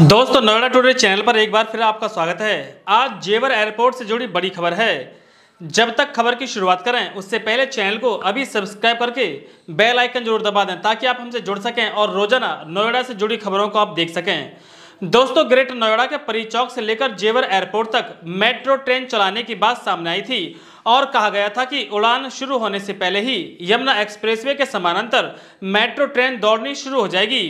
दोस्तों Noida today channel पर एक बार फिर आपका स्वागत है आज जेवर एयरपोर्ट से जुड़ी बड़ी खबर है जब तक खबर की शुरुआत करें उससे पहले चैनल को अभी सब्सक्राइब करके बेल आइकन जरूर दबा दें ताकि आप हमसे जुड़ सकें और रोजाना नोएडा से जुड़ी खबरों को आप देख सकें दोस्तों ग्रेटर नोएडा के परी चौक से लेकर जेवर एयरपोर्ट तक मेट्रो ट्रेन चलाने की बात सामने आई थी और कहा गया था कि उड़ान शुरू होने से पहले ही यमुना एक्सप्रेसवे के समानांतर मेट्रो ट्रेन दौड़नी शुरू हो जाएगी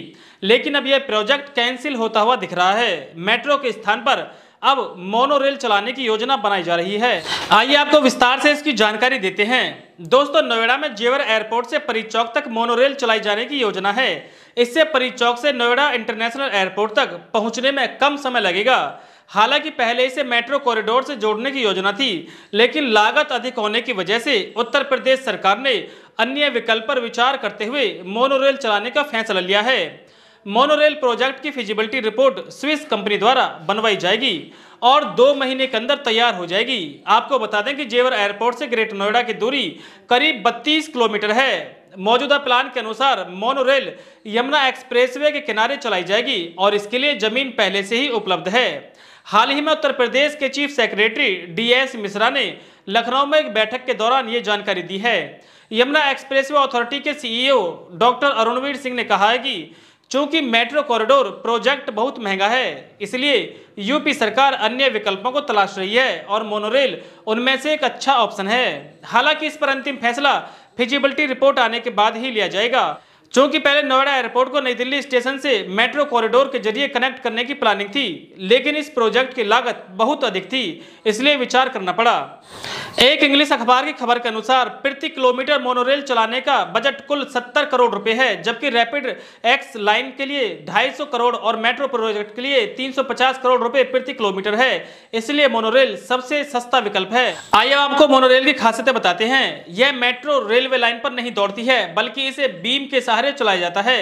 लेकिन अब यह प्रोजेक्ट कैंसिल होता हुआ दिख रहा है मेट्रो के स्थान पर अब मोनोरेल चलाने की योजना बनाई जा रही है आइए आपको विस्तार से इसकी जानकारी देते हैं दोस्तों नोएडा में जेवर एयरपोर्ट से परी चौक तक मोनोरेल चलाई जाने की योजना है इससे परी चौक से नोएडा इंटरनेशनल एयरपोर्ट तक पहुंचने में कम समय लगेगा हालांकि पहले इसे मेट्रो कॉरिडोर से जोड़ने की योजना थी लेकिन लागत अधिक होने की वजह से उत्तर प्रदेश सरकार ने अन्य विकल्प पर विचार करते हुए मोनोरेल चलाने का फैसला लिया है मोनोरेल प्रोजेक्ट की फिजिबिलिटी रिपोर्ट स्विस कंपनी द्वारा बनवाई जाएगी और दो महीने के अंदर तैयार हो जाएगी आपको बता दें कि जेवर एयरपोर्ट से ग्रेटर नोएडा की दूरी करीब 32 किलोमीटर है मौजूदा प्लान के अनुसार मोनोरेल यमुना एक्सप्रेसवे के किनारे चलाई जाएगी और इसके लिए जमीन पहले से ही उपलब्ध है हाल ही में उत्तर प्रदेश के चीफ सेक्रेटरी डीएस मिश्रा ने लखनऊ में एक बैठक के दौरान ये जानकारी दी है यमुना एक्सप्रेसवे अथॉरिटी के सीईओ डॉक्टर अरुणवीर सिंह ने कहा है कि चूंकि मेट्रो कॉरिडोर प्रोजेक्ट बहुत महंगा है इसलिए यूपी सरकार अन्य विकल्पों को तलाश रही है और मोनोरेल उनमें से एक अच्छा ऑप्शन है हालांकि इस पर अंतिम फैसला फिजिबिलिटी रिपोर्ट आने के बाद ही लिया जाएगा चूंकि पहले नोएडा एयरपोर्ट को नई दिल्ली स्टेशन से मेट्रो कॉरिडोर के जरिए कनेक्ट करने की प्लानिंग थी लेकिन इस प्रोजेक्ट की लागत बहुत अधिक थी इसलिए विचार करना पड़ा एक इंग्लिश अखबार की खबर के अनुसार प्रति किलोमीटर मोनोरेल चलाने का बजट कुल 70 करोड़ रुपए है जबकि रैपिड एक्स लाइन के लिए 250 करोड़ और मेट्रो प्रोजेक्ट के लिए 350 करोड़ रुपए प्रति किलोमीटर है इसलिए मोनोरेल सबसे सस्ता विकल्प है आइए आपको मोनोरेल की खासियतें बताते हैं यह मेट्रो रेलवे लाइन पर नहीं दौड़ती है बल्कि इसे बीम के सहारे चलाया जाता है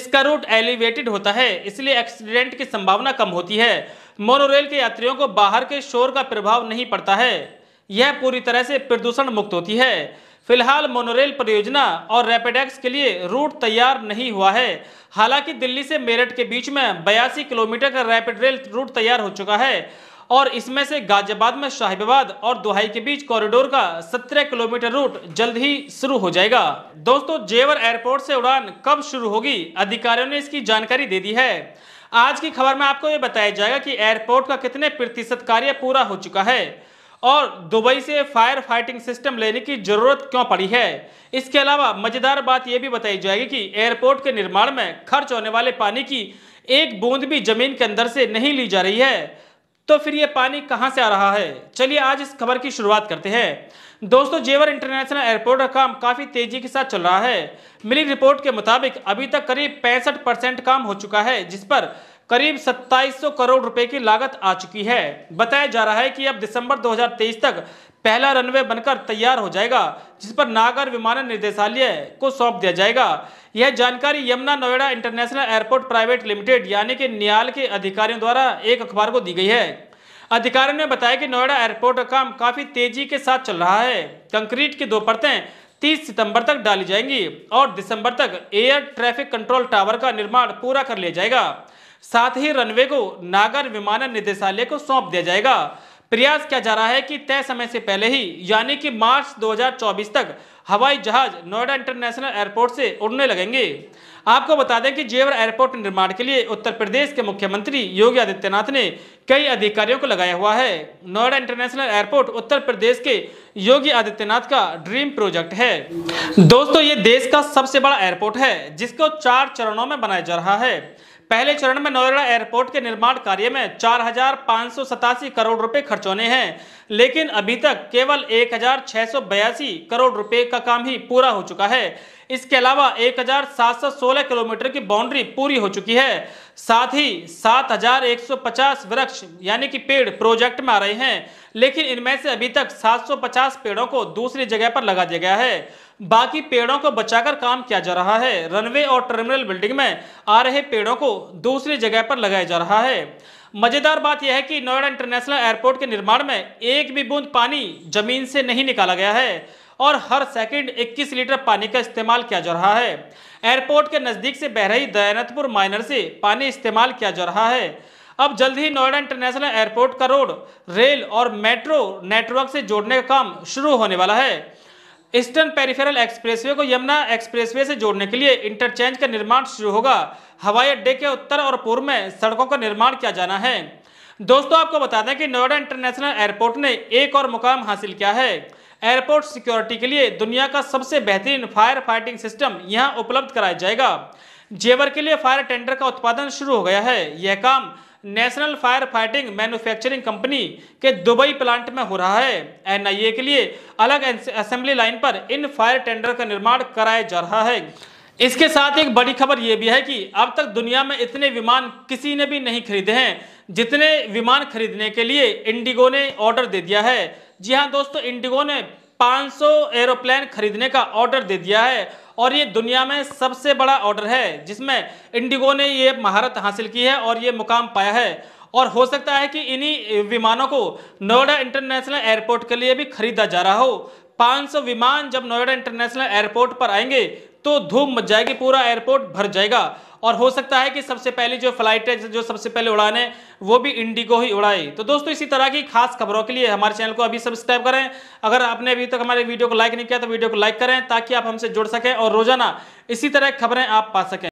इसका रूट एलिवेटेड होता है इसलिए एक्सीडेंट की संभावना कम होती है मोनोरेल के यात्रियों को बाहर के शोर का प्रभाव नहीं पड़ता है यह पूरी तरह से प्रदूषण मुक्त होती है फिलहाल मोनोरेल परियोजना और रैपिडेक्स के लिए रूट तैयार नहीं हुआ है हालांकि दिल्ली से मेरठ के बीच में बयासी किलोमीटर का रैपिड रेल रूट तैयार हो चुका है और इसमें से गाजियाबाद में शाहिबाबाद और दुहाई के बीच कॉरिडोर का 17 किलोमीटर रूट जल्द ही शुरू हो जाएगा दोस्तों जेवर एयरपोर्ट से उड़ान कब शुरू होगी अधिकारियों ने इसकी जानकारी दे दी है आज की खबर में आपको ये बताया जाएगा कि एयरपोर्ट का कितने प्रतिशत कार्य पूरा हो चुका है और दुबई से फायर फाइटिंग सिस्टम लेने की जरूरत क्यों पड़ी है इसके अलावा मजेदार बात यह भी बताई जाएगी कि एयरपोर्ट के निर्माण में खर्च होने वाले पानी की एक बूंद भी जमीन के अंदर से नहीं ली जा रही है तो फिर ये पानी कहाँ से आ रहा है चलिए आज इस खबर की शुरुआत करते हैं दोस्तों जेवर इंटरनेशनल एयरपोर्ट का काम काफ़ी तेजी के साथ चल रहा है मिली रिपोर्ट के मुताबिक अभी तक करीब पैंसठ परसेंट काम हो चुका है जिस पर करीब 2700 करोड़ रुपए की लागत आ चुकी है बताया जा रहा है कि अब दिसंबर 2023 तक पहला रनवे बनकर तैयार हो जाएगा जिस पर नागर विमानन निदेशालय को सौंप दिया जाएगा यह जानकारी Yamuna Noida international airport private limited यानी कि नियाल के अधिकारियों द्वारा एक अखबार को दी गई है अधिकारियों ने बताया कि नोएडा एयरपोर्ट का काम काफी तेजी के साथ चल रहा है कंक्रीट की दो परतें 30 सितंबर तक डाली जाएंगी और दिसंबर तक एयर ट्रैफिक कंट्रोल टावर का निर्माण पूरा कर लिया जाएगा साथ ही रनवे को नागर विमानन निदेशालय को सौंप दिया जाएगा प्रयास किया जा रहा है कि तय समय से पहले ही यानी कि मार्च 2024 तक हवाई जहाज नोएडा इंटरनेशनल एयरपोर्ट से उड़ने लगेंगे आपको बता दें कि जेवर एयरपोर्ट निर्माण के लिए उत्तर प्रदेश के मुख्यमंत्री योगी आदित्यनाथ ने कई अधिकारियों को लगाया हुआ है नोएडा इंटरनेशनल एयरपोर्ट उत्तर प्रदेश के योगी आदित्यनाथ का ड्रीम प्रोजेक्ट है दोस्तों ये देश का सबसे बड़ा एयरपोर्ट है जिसको चार चरणों में बनाया जा रहा है पहले चरण में नोएडा एयरपोर्ट के निर्माण कार्य में चार हजार पाँच सौ सतासी करोड़ रुपए खर्च होने हैं लेकिन अभी तक केवल एक हजार छः सौ बयासी करोड़ रुपए का काम ही पूरा हो चुका है इसके अलावा एक हजार सात सौ सोलह किलोमीटर की बाउंड्री पूरी हो चुकी है साथ ही सात हजार एक सौ पचास वृक्ष यानी कि पेड़ प्रोजेक्ट में आ रहे हैं लेकिन इनमें से अभी तक सात सौ पचास पेड़ों को दूसरी जगह पर लगा दिया गया है बाकी पेड़ों को बचाकर काम किया जा रहा है रनवे और टर्मिनल बिल्डिंग में आ रहे पेड़ों को दूसरी जगह पर लगाया जा रहा है मजेदार बात यह है कि नोएडा इंटरनेशनल एयरपोर्ट के निर्माण में एक भी बूंद पानी जमीन से नहीं निकाला गया है और हर सेकंड 21 लीटर पानी का इस्तेमाल किया जा रहा है एयरपोर्ट के नज़दीक से बह रही दयानतपुर माइनर से पानी इस्तेमाल किया जा रहा है अब जल्द ही नोएडा इंटरनेशनल एयरपोर्ट का रोड रेल और मेट्रो नेटवर्क से जोड़ने का काम शुरू होने वाला है ईस्टर्न पेरिफेरल एक्सप्रेसवे को यमुना एक्सप्रेसवे से जोड़ने के लिए इंटरचेंज का निर्माण शुरू होगा हवाई अड्डे के उत्तर और पूर्व में सड़कों का निर्माण किया जाना है दोस्तों आपको बता दें कि नोएडा इंटरनेशनल एयरपोर्ट ने एक और मुकाम हासिल किया है एयरपोर्ट सिक्योरिटी के लिए दुनिया का सबसे बेहतरीन फायर फाइटिंग सिस्टम यहाँ उपलब्ध कराया जाएगा जेवर के लिए फायर टेंडर का उत्पादन शुरू हो गया है यह काम national fire fighting manufacturing company के दुबई प्लांट में हो रहा है एनआईए के लिए अलग असेंबली लाइन पर इन फायर टेंडर का निर्माण कराया जा रहा है इसके साथ एक बड़ी खबर यह भी है कि अब तक दुनिया में इतने विमान किसी ने भी नहीं खरीदे हैं जितने विमान खरीदने के लिए इंडिगो ने ऑर्डर दे दिया है जी हाँ दोस्तों इंडिगो ने 500 एरोप्लेन खरीदने का ऑर्डर दे दिया है और ये दुनिया में सबसे बड़ा ऑर्डर है जिसमें इंडिगो ने ये महारत हासिल की है और ये मुकाम पाया है और हो सकता है कि इन्हीं विमानों को नोएडा इंटरनेशनल एयरपोर्ट के लिए भी खरीदा जा रहा हो 500 विमान जब नोएडा इंटरनेशनल एयरपोर्ट पर आएंगे तो धूम मच जाएगी पूरा एयरपोर्ट भर जाएगा और हो सकता है कि सबसे पहले जो फ्लाइट है जो सबसे पहले उड़ाने वो भी इंडिगो ही उड़ाई तो दोस्तों इसी तरह की खास खबरों के लिए हमारे चैनल को अभी सब्सक्राइब करें अगर आपने अभी तक हमारे वीडियो को लाइक नहीं किया तो वीडियो को लाइक करें ताकि आप हमसे जुड़ सकें और रोजाना इसी तरह खबरें आप पा सकें